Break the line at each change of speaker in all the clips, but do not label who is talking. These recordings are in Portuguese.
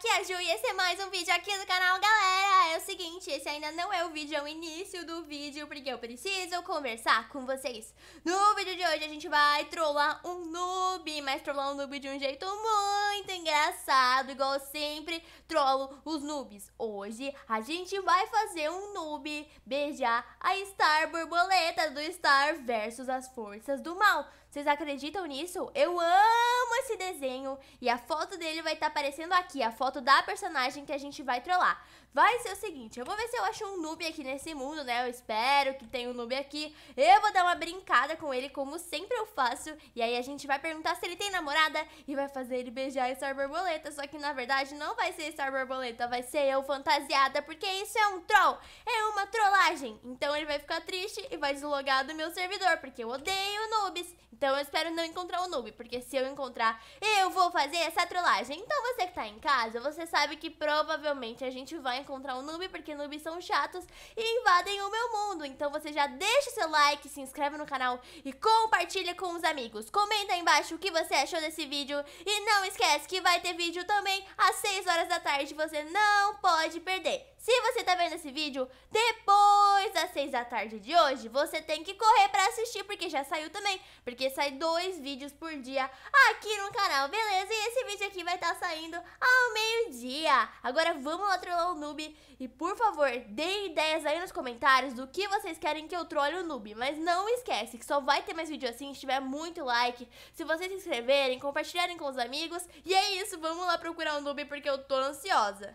aqui é a Ju e esse é mais um vídeo aqui do canal, galera! É o seguinte, esse ainda não é o vídeo, é o início do vídeo, porque eu preciso conversar com vocês. No vídeo de hoje a gente vai trollar um noob, mas trollar um noob de um jeito muito engraçado, igual eu sempre trollo os noobs. Hoje a gente vai fazer um noob beijar a Star Borboleta do Star versus as Forças do Mal. Vocês acreditam nisso? Eu amo esse desenho e a foto dele vai estar tá aparecendo aqui, a foto foto da personagem que a gente vai trollar vai ser o seguinte: eu vou ver se eu acho um noob aqui nesse mundo, né? Eu espero que tenha um noob aqui. Eu vou dar uma brincada com ele, como sempre eu faço. E aí a gente vai perguntar se ele tem namorada e vai fazer ele beijar essa borboleta. Só que na verdade não vai ser essa borboleta, vai ser eu fantasiada, porque isso é um troll, é uma trollagem. Então ele vai ficar triste e vai deslogar do meu servidor, porque eu odeio noobs. Então eu espero não encontrar o um noob, porque se eu encontrar, eu vou fazer essa trollagem. Então você que tá em casa, você sabe que provavelmente a gente vai encontrar um noob, porque noobs são chatos e invadem o meu mundo. Então você já deixa o seu like, se inscreve no canal e compartilha com os amigos. Comenta aí embaixo o que você achou desse vídeo. E não esquece que vai ter vídeo também às 6 horas da tarde, você não pode perder se você tá vendo esse vídeo depois das 6 da tarde de hoje, você tem que correr pra assistir, porque já saiu também, porque sai dois vídeos por dia aqui no canal, beleza? E esse vídeo aqui vai estar tá saindo ao meio-dia. Agora vamos lá trollar o noob e, por favor, deem ideias aí nos comentários do que vocês querem que eu trole o noob, mas não esquece que só vai ter mais vídeo assim se tiver muito like, se vocês se inscreverem, compartilharem com os amigos, e é isso, vamos lá procurar um noob porque eu tô ansiosa.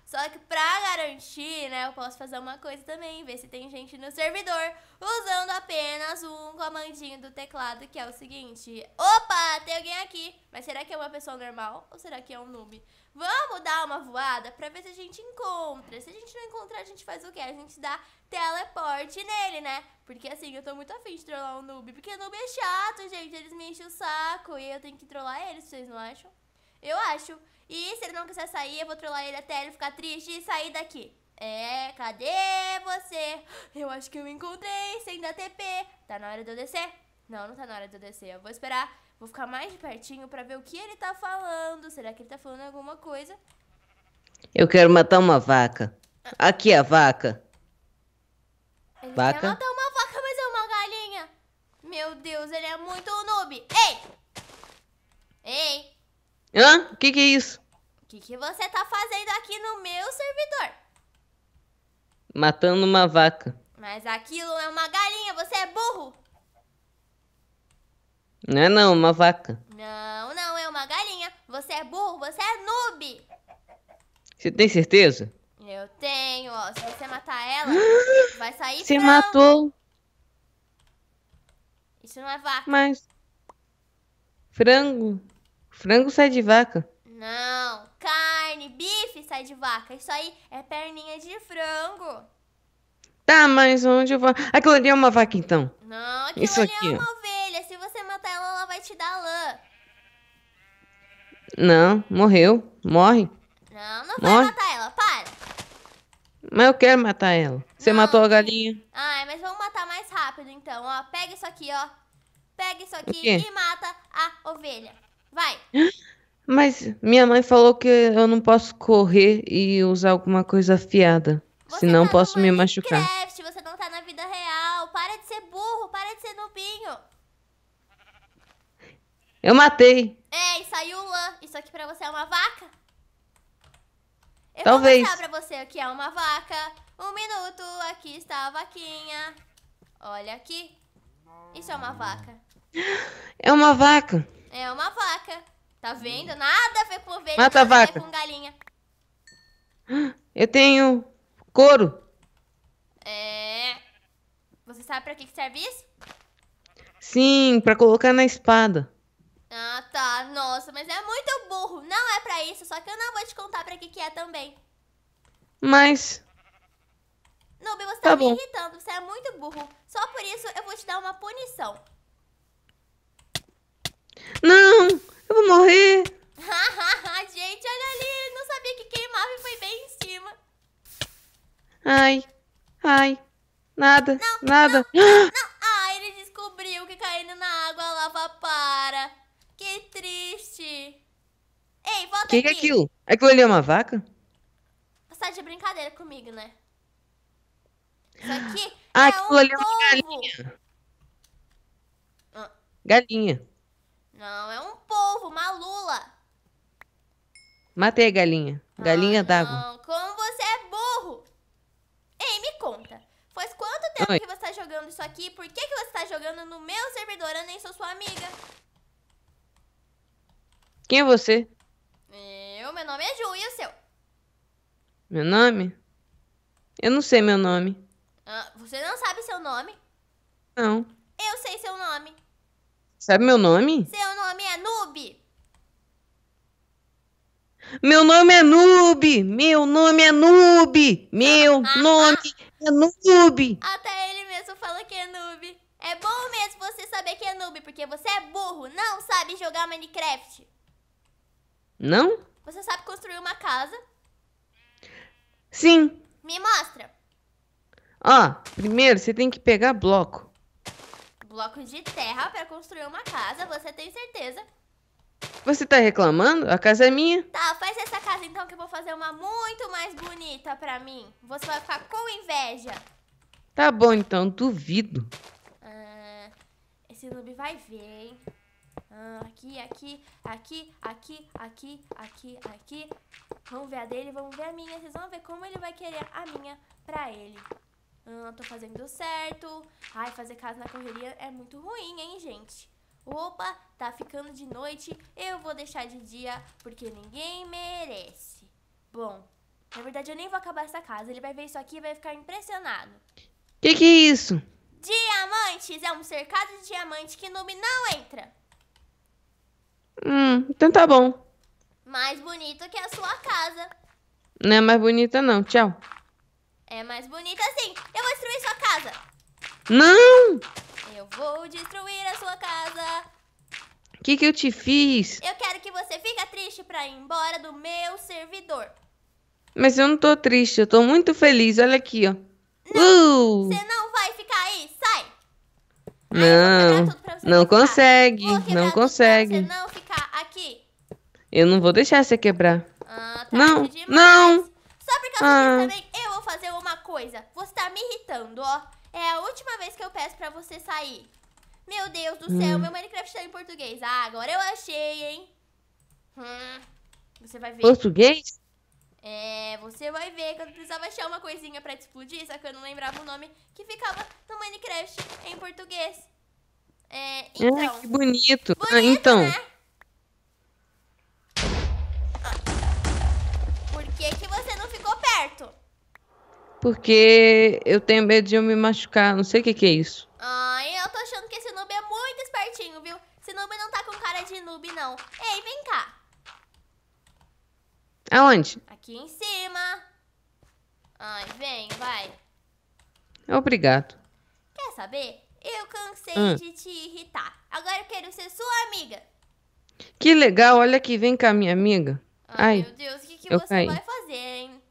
Só que pra garantir, né, eu posso fazer uma coisa também, ver se tem gente no servidor usando apenas um comandinho do teclado, que é o seguinte. Opa, tem alguém aqui. Mas será que é uma pessoa normal ou será que é um noob? Vamos dar uma voada pra ver se a gente encontra. Se a gente não encontrar, a gente faz o quê? A gente dá teleporte nele, né? Porque assim, eu tô muito afim de trollar um noob. Porque noob é chato, gente. Eles me enchem o saco e eu tenho que trollar eles, vocês não acham? Eu acho. E se ele não quiser sair, eu vou trollar ele até ele ficar triste e sair daqui. É, cadê você? Eu acho que eu encontrei sem dar TP. Tá na hora de eu descer? Não, não tá na hora de eu descer. Eu vou esperar. Vou ficar mais de pertinho pra ver o que ele tá falando. Será que ele tá falando alguma coisa?
Eu quero matar uma vaca. Aqui é a vaca.
Ele vaca? quer matar uma vaca, mas é uma galinha. Meu Deus, ele é muito noob. Ei! Ei!
Hã? O que, que é isso?
que, que você tá fazendo aqui no meu servidor?
Matando uma vaca.
Mas aquilo é uma galinha, você é burro!
Não é não, é uma vaca.
Não, não, é uma galinha. Você é burro, você é
noob! Você tem certeza? Eu tenho, ó. Se você matar ela, vai sair Você frango. matou.
Isso não é vaca.
Mas... Frango. Frango sai de vaca. Não,
carne, bife sai de vaca. Isso aí é perninha de frango.
Tá, mas onde eu vou? Aquilo ali é uma vaca, então. Não, aquilo Isso ali é aqui, é uma
ovelha. Se você matar ela, ela vai te dar lã.
Não, morreu. Morre. Não, não vai matar ela, para. Mas eu quero matar ela. Você Não. matou a galinha.
Ai, mas vamos matar mais rápido, então, ó. Pega isso aqui, ó. Pega isso aqui e mata a ovelha.
Vai. Mas minha mãe falou que eu não posso correr e usar alguma coisa afiada. Você senão tá posso me machucar. Minecraft, você não tá na vida real. Para de ser burro, para de ser nubinho. Eu matei.
Ei, saiu lã. Isso aqui pra você é uma vaca?
Eu Talvez. vou mostrar
pra você que é uma vaca. Um minuto, aqui está a vaquinha. Olha aqui. Isso é uma vaca.
É uma vaca.
É uma vaca. Tá hum. vendo? Nada a ver com ovelha, Mata nada a vaca. com
galinha. Eu tenho couro.
É. Você sabe pra que, que serve isso?
Sim, pra colocar na espada.
Ah, tá. Nossa, mas é muito burro. Não é pra isso, só que eu não vou te contar pra que, que é também.
Mas. Noob, você tá, tá me bom.
irritando. Você é muito burro. Só por isso eu vou te dar uma punição.
Não! Eu vou morrer.
Gente, olha ali. Não sabia que queimava e foi bem em cima.
Ai. Ai. Nada. Não, nada. Não, não,
Ah, ele descobriu que caindo na água a lava para. Que triste. Ei, volta que aqui. O que é aquilo?
É Aquilo ali é uma vaca?
Você tá de brincadeira comigo, né? Isso aqui ah, é aquilo um ali é uma galinha. Ah.
Galinha.
Não, é um polvo, uma lula.
Matei a galinha. Galinha ah, d'água.
Como você é burro! Ei, me conta. Faz quanto tempo Oi. que você tá jogando isso aqui? Por que, que você tá jogando no meu servidor? Eu nem sou sua amiga. Quem é você? Eu, meu nome é Ju, e o seu?
Meu nome? Eu não sei meu nome.
Ah, você não sabe seu nome? Não. Eu sei seu nome.
Sabe meu nome? Seu Meu nome é Noob! Meu nome é Noob! Meu nome é Noob! Até
ele mesmo fala que é noob. É bom mesmo você saber que é noob, porque você é burro, não sabe jogar Minecraft. Não? Você sabe construir uma casa? Sim. Me mostra.
Ó, primeiro você tem que pegar bloco.
Bloco de terra para construir uma casa, você tem certeza?
Você tá reclamando? A casa é minha. Tá,
faz essa casa então que eu vou fazer uma muito mais bonita pra mim. Você vai ficar com inveja.
Tá bom então, duvido.
Ah, esse noob vai ver, hein? Ah, aqui, aqui, aqui, aqui, aqui, aqui, aqui. Vamos ver a dele, vamos ver a minha. Vocês vão ver como ele vai querer a minha pra ele. Ah, tô fazendo certo. Ai, fazer casa na correria é muito ruim, hein, gente? Opa, tá ficando de noite, eu vou deixar de dia porque ninguém merece. Bom, na verdade eu nem vou acabar essa casa, ele vai ver isso aqui e vai ficar impressionado.
Que que é isso?
Diamantes! É um cercado de diamante que noob não entra.
Hum, então tá bom.
Mais bonito que a sua casa.
Não é mais bonita não, tchau.
É mais bonita sim. Eu vou destruir sua casa.
Não!
eu vou destruir a sua casa.
O que, que eu te fiz? Eu
quero que você fique triste pra ir embora do meu servidor.
Mas eu não tô triste, eu tô muito feliz. Olha aqui, ó. Não, uh! Você uh! não vai ficar aí, sai! Não, não ficar. consegue, não consegue. Você não ficar aqui. Eu não vou deixar você quebrar. Ah, tá não, não. Só porque eu ah. também, né? eu vou fazer uma
coisa. Você tá me irritando, ó. É a última vez que eu peço pra você sair. Meu Deus do céu, hum. meu Minecraft tá em português. Ah, agora eu achei, hein? Hum, você vai ver. Português? É, você vai ver que eu precisava achar uma coisinha pra te explodir, só que eu não lembrava o nome que ficava no Minecraft em português. É,
então. Ai, que bonito. Ah, bonito ah, então. Né?
Ah. Por que, que você não ficou perto?
porque eu tenho medo de eu me machucar. Não sei o que, que é isso.
Ai, eu tô achando que esse noob é muito espertinho, viu? Esse noob não tá com cara de noob, não.
Ei, vem cá. Aonde?
Aqui em cima. Ai, vem, vai.
Obrigado.
Quer saber? Eu cansei hum. de te irritar. Agora eu quero ser sua amiga.
Que legal, olha aqui, vem cá, minha amiga. Ai, Ai meu Deus, o que, que você caí. vai fazer, hein?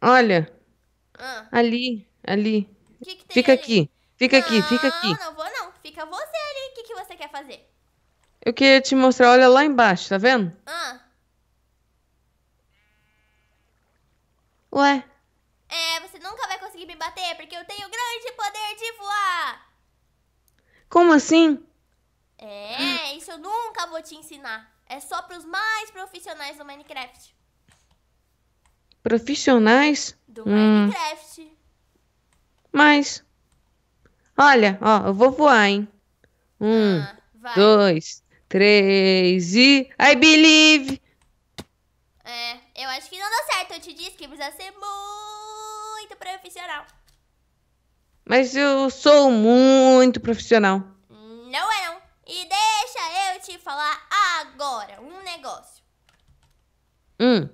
Olha, ah. Ali, ali. Que que fica ali? aqui, fica não, aqui, fica aqui. Não, não vou não. Fica você
ali. O que, que você quer fazer?
Eu queria te mostrar, olha lá embaixo, tá vendo? Ah. Ué?
É, você nunca vai conseguir me bater porque eu tenho grande poder de voar.
Como assim?
É, isso eu nunca vou te ensinar. É só pros mais profissionais do Minecraft
profissionais do hum,
Minecraft.
Mas, olha, ó, eu vou voar, hein? Um, ah, dois, três e. I believe!
É, eu acho que não deu certo. Eu te disse que precisa ser muito profissional.
Mas eu sou muito profissional.
Não é não. E deixa eu te falar agora um negócio. Hum.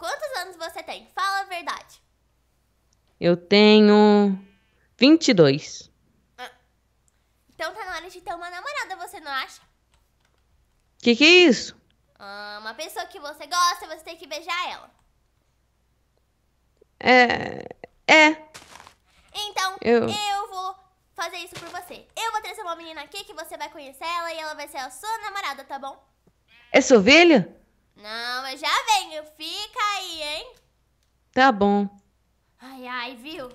Quantos anos você tem? Fala a verdade.
Eu tenho 22. Ah.
Então tá na hora de ter uma namorada, você não acha?
Que que é isso?
Ah, uma pessoa que você gosta, você tem que beijar ela.
É. É.
Então, eu, eu vou fazer isso por você. Eu vou trazer uma menina aqui que você vai conhecer ela e ela vai ser a sua namorada, tá bom?
Essa é ovelha?
Não, eu já venho. Fica aí, hein? Tá bom. Ai, ai, viu?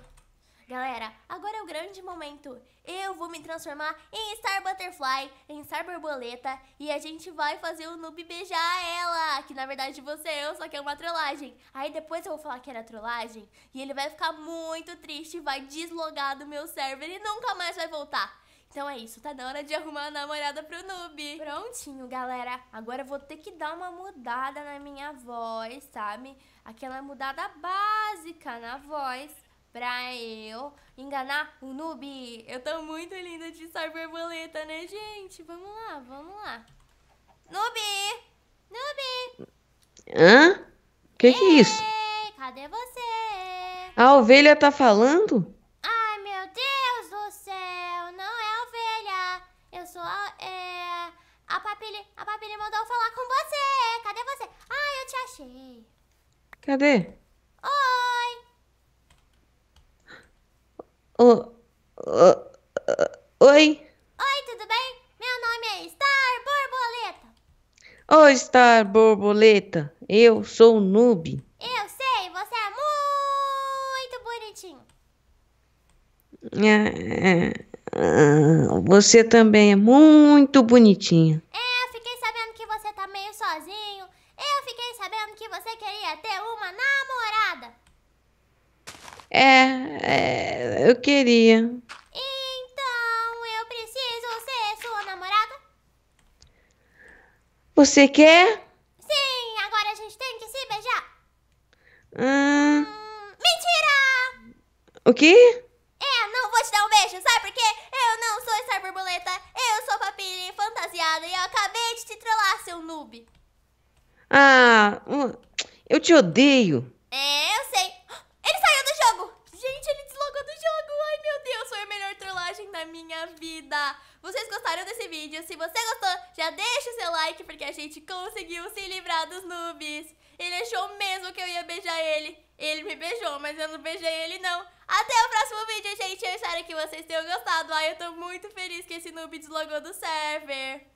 Galera, agora é o grande momento. Eu vou me transformar em Star Butterfly, em Star Borboleta, e a gente vai fazer o Noob beijar ela, que na verdade você é eu, só que é uma trollagem. Aí depois eu vou falar que era trollagem, e ele vai ficar muito triste, vai deslogar do meu server e nunca mais vai voltar. Então é isso, tá na hora de arrumar a namorada pro noob. Prontinho, galera. Agora eu vou ter que dar uma mudada na minha voz, sabe? Aquela mudada básica na voz pra eu enganar o noob. Eu tô muito linda de cyberboleta, né, gente? Vamos lá, vamos lá. Noob!
Noob! Hã? Que que é isso? Cadê você? A ovelha tá falando?
Papili, a Papili mandou falar com você. Cadê você? Ah, eu te achei. Cadê? Oi.
Oh, oh, oi.
Oi, tudo bem? Meu nome é Star Borboleta.
Oi, Star Borboleta. Eu sou o noob.
Eu sei, você é muito
bonitinho. É, é, ah, você também é muito bonitinho. É.
queria ter uma namorada.
É, é, eu queria. Então eu
preciso ser sua namorada?
Você quer?
Sim, agora a gente tem que se beijar.
Hum... Hum,
mentira!
O quê? te odeio.
É, eu sei. Ele saiu do jogo. Gente, ele deslogou do jogo. Ai, meu Deus, foi a melhor trollagem da minha vida. Vocês gostaram desse vídeo? Se você gostou, já deixa o seu like, porque a gente conseguiu se livrar dos noobs. Ele achou mesmo que eu ia beijar ele. Ele me beijou, mas eu não beijei ele, não. Até o próximo vídeo, gente. Eu espero que vocês tenham gostado. Ai, eu tô muito feliz que esse noob deslogou do server.